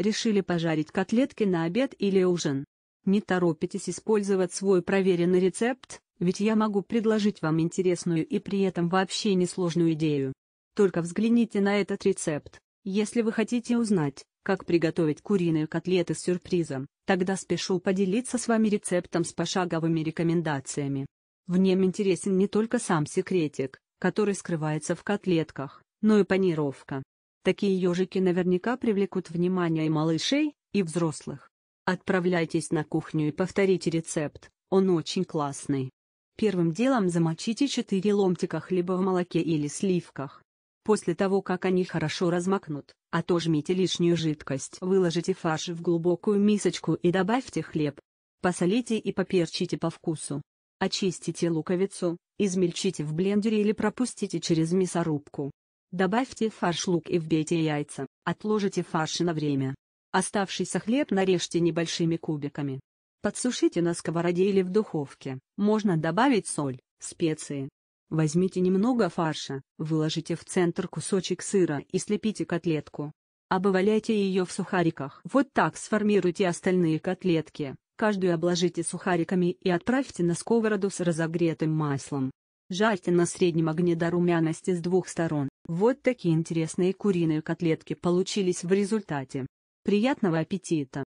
Решили пожарить котлетки на обед или ужин? Не торопитесь использовать свой проверенный рецепт, ведь я могу предложить вам интересную и при этом вообще несложную идею. Только взгляните на этот рецепт. Если вы хотите узнать, как приготовить куриные котлеты с сюрпризом, тогда спешу поделиться с вами рецептом с пошаговыми рекомендациями. В нем интересен не только сам секретик, который скрывается в котлетках, но и панировка. Такие ежики наверняка привлекут внимание и малышей, и взрослых. Отправляйтесь на кухню и повторите рецепт, он очень классный. Первым делом замочите 4 ломтика хлеба в молоке или сливках. После того, как они хорошо размокнут, отожмите лишнюю жидкость, выложите фарш в глубокую мисочку и добавьте хлеб. Посолите и поперчите по вкусу. Очистите луковицу, измельчите в блендере или пропустите через мясорубку. Добавьте фарш лук и вбейте яйца, отложите фарш на время. Оставшийся хлеб нарежьте небольшими кубиками. Подсушите на сковороде или в духовке, можно добавить соль, специи. Возьмите немного фарша, выложите в центр кусочек сыра и слепите котлетку. Обваляйте ее в сухариках. Вот так сформируйте остальные котлетки, каждую обложите сухариками и отправьте на сковороду с разогретым маслом. Жарьте на среднем огне до румяности с двух сторон. Вот такие интересные куриные котлетки получились в результате. Приятного аппетита!